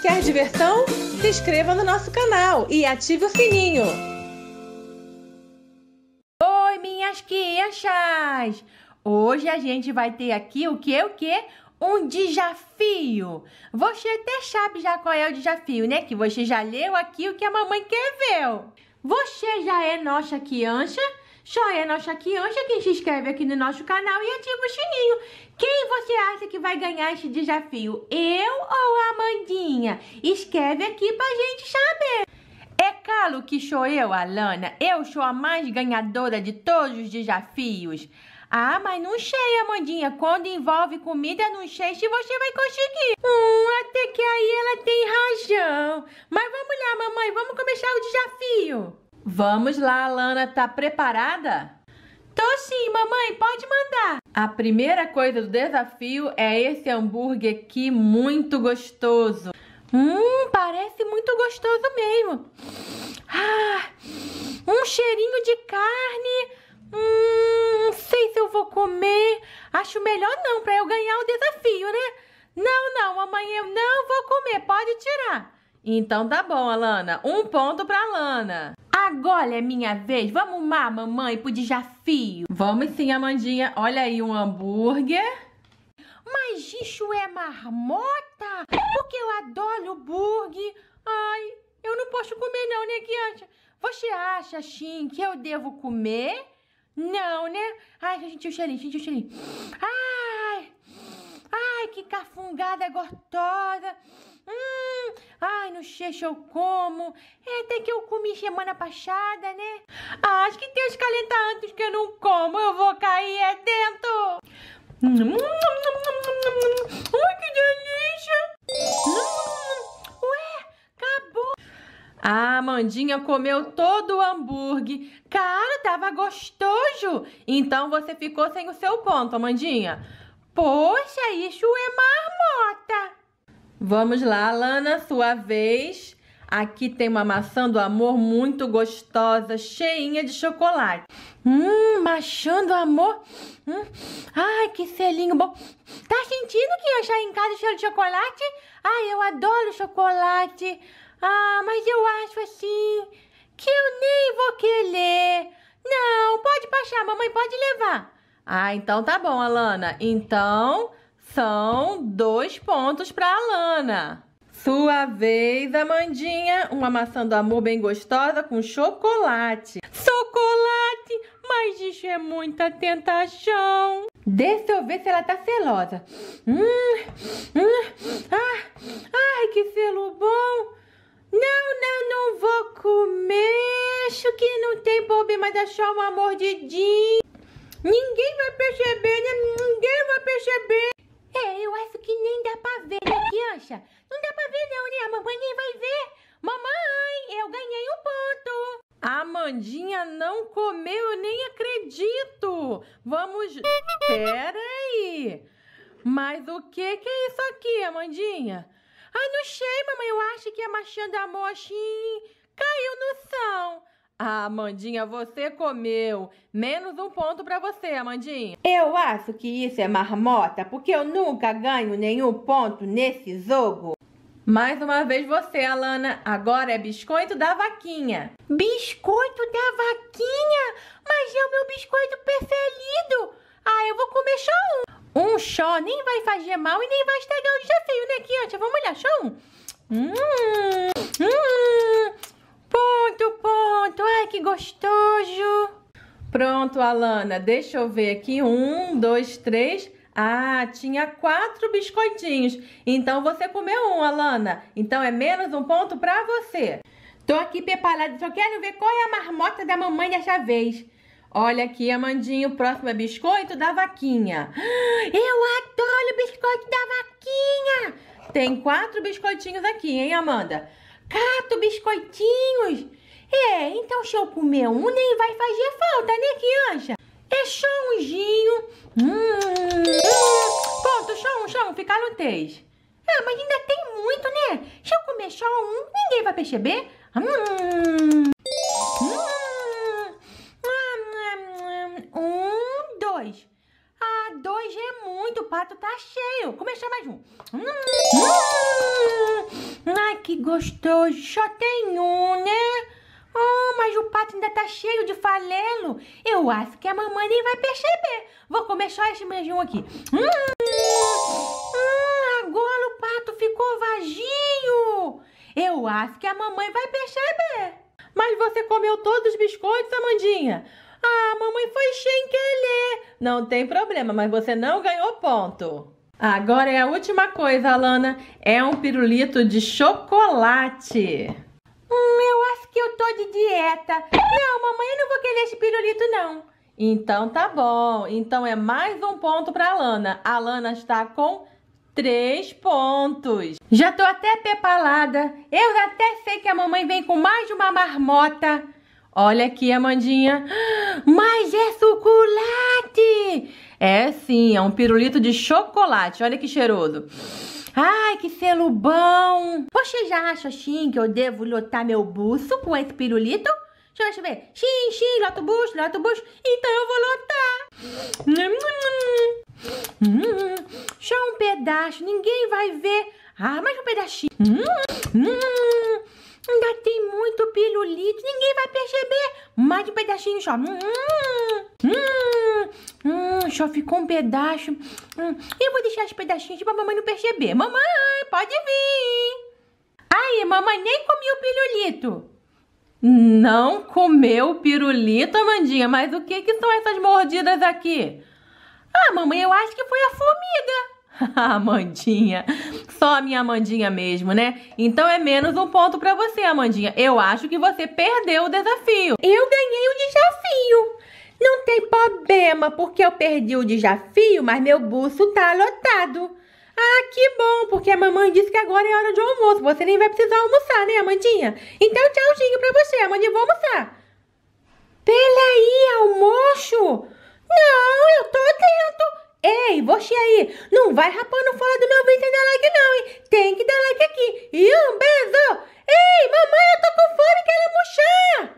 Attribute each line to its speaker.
Speaker 1: Quer diversão? Se inscreva no nosso canal e ative o sininho. Oi, minhas queixas! Hoje a gente vai ter aqui o que? O que? Um desafio. Você até sabe já qual é o desafio, né? Que você já leu aqui o que a mamãe quer ver? Você já é nossa criança? é nossa aqui, hoje quem se inscreve aqui no nosso canal e ativa o sininho. Quem você acha que vai ganhar esse desafio? Eu ou a Amandinha? Escreve aqui pra gente saber. É claro que sou eu, Alana. Eu sou a mais ganhadora de todos os desafios. Ah, mas não sei, Amandinha. Quando envolve comida, não sei se você vai conseguir. Hum, até que aí ela tem razão. Mas vamos lá, mamãe. Vamos começar o desafio. Vamos lá, Alana, tá preparada? Tô sim, mamãe, pode mandar. A primeira coisa do desafio é esse hambúrguer aqui muito gostoso. Hum, parece muito gostoso mesmo. Ah, um cheirinho de carne. Hum, não sei se eu vou comer. Acho melhor não, para eu ganhar o desafio, né? Não, não, mamãe, eu não vou comer. Pode tirar. Então tá bom, Alana. Um ponto pra Alana. Agora é minha vez. Vamos lá, mamãe, pro desafio. Vamos sim, Amandinha. Olha aí um hambúrguer. Mas isso é marmota? Porque eu adoro hambúrguer Ai, eu não posso comer não, né, Kiancha? Você acha, Shin, que eu devo comer? Não, né? Ai, gente, o cheirinho, gente, o cheirinho. Ai, ai, que cafungada gostosa. Hum. Ai, não sei se eu como. É, até que eu comi semana passada, né? Ah, acho que tem uns 40 anos que eu não como. Eu vou cair é dentro. Hum, hum, hum, Ai, que delícia. Ué, acabou. A Amandinha comeu todo o hambúrguer. Cara, tava gostoso. Então você ficou sem o seu ponto, Amandinha. Poxa, isso é marmota. Vamos lá, Lana, sua vez. Aqui tem uma maçã do amor muito gostosa, cheinha de chocolate. Hum, maçã do amor. Hum, ai, que selinho bom. Tá sentindo que ia achar em casa cheiro de chocolate? Ai, eu adoro chocolate. Ah, mas eu acho assim que eu nem vou querer. Não, pode baixar, mamãe pode levar. Ah, então tá bom, Alana. Então, são dois pontos para Alana. Sua vez, Amandinha. Uma maçã do amor bem gostosa com chocolate. Chocolate! Mas isso é muita tentação. Deixa eu ver se ela tá celosa. Hum, hum, ah, ai, que selo bom. Não, não, não vou comer. Acho que não tem problema, mas é um amor uma mordidinha. Ninguém vai perceber, né? Ninguém vai perceber eu acho que nem dá pra ver, né, criança? Não dá pra ver não, né? A mamãe nem vai ver. Mamãe, eu ganhei um ponto. A Mandinha não comeu, eu nem acredito. Vamos... Pera aí. Mas o que que é isso aqui, Amandinha? Ai, não sei, mamãe. Eu acho que é machinha da mochinha ah, Amandinha, você comeu. Menos um ponto para você, Amandinha. Eu acho que isso é marmota, porque eu nunca ganho nenhum ponto nesse jogo. Mais uma vez você, Alana. Agora é biscoito da vaquinha. Biscoito da vaquinha? Mas é o meu biscoito preferido. Ah, eu vou comer só um. Um só nem vai fazer mal e nem vai estragar o desafio, né, Kiantia? Vamos olhar só um. Hum. Pronto, Alana, deixa eu ver aqui. Um, dois, três. Ah, tinha quatro biscoitinhos. Então você comeu um, Alana. Então é menos um ponto pra você. Tô aqui preparada, só quero ver qual é a marmota da mamãe dessa vez. Olha aqui, Amandinho, próximo é biscoito da vaquinha. Ah, eu adoro biscoito da vaquinha! Tem quatro biscoitinhos aqui, hein, Amanda? Quatro biscoitinhos! É, então se eu comer um, nem vai fazer falta, né, criança? É só umzinho. Hum, hum. Ponto, só um, só um. no três. Ah, mas ainda tem muito, né? Se eu comer só um, ninguém vai perceber. Hum. hum. Um, dois. Ah, dois é muito, o pato tá cheio. Começar mais um. Hum. hum. Ai, que gostoso. Só tem um, né? mas o pato ainda tá cheio de falelo. Eu acho que a mamãe nem vai perceber. Vou comer só esse beijinho aqui. Hum, hum, agora o pato ficou vaginho. Eu acho que a mamãe vai perceber. Mas você comeu todos os biscoitos, Amandinha? Ah, mamãe foi sem querer. Não tem problema, mas você não ganhou ponto. Agora é a última coisa, Alana. É um pirulito de chocolate. Hum, que eu tô de dieta. Não, mamãe, eu não vou querer esse pirulito, não. Então tá bom. Então é mais um ponto pra Lana. A Lana está com três pontos. Já tô até pepalada. Eu até sei que a mamãe vem com mais de uma marmota. Olha aqui, Amandinha. Mas é chocolate! É sim, é um pirulito de chocolate. Olha que cheiroso. Ai, que selo bom! Vocês já acham, sim, que eu devo lotar meu buço com esse pirulito? Deixa eu ver. Sim, sim, lota o buço. lota o buço. Então eu vou lotar. Hum. só um pedaço, ninguém vai ver. Ah, mais um pedacinho. Hum. Hum. ainda tem muito pirulito, ninguém vai perceber. Mais um pedacinho só. Hum, só ficou um pedaço. Hum, eu vou deixar os pedacinhos para mamãe não perceber. Mamãe, pode vir. Ai, mamãe nem comi o pirulito. Não comeu o pirulito, Amandinha, mas o que, que são essas mordidas aqui? Ah, mamãe, eu acho que foi a formiga. Amandinha, só a minha Amandinha mesmo, né? Então é menos um ponto pra você, Amandinha. Eu acho que você perdeu o desafio. Eu ganhei o desafio. Não tem problema, porque eu perdi o desafio, mas meu buço tá lotado. Ah, que bom, porque a mamãe disse que agora é hora de almoço. Você nem vai precisar almoçar, né, Amandinha? Então, tchauzinho pra você, Amandinha. Vou almoçar. Peraí, almoço? Não, eu tô atento. Ei, você aí, não vai rapando fora do meu vídeo e dar like não, hein? Tem que dar like aqui. E um beijo. Ei, mamãe, eu tô com fome, quero almoçar.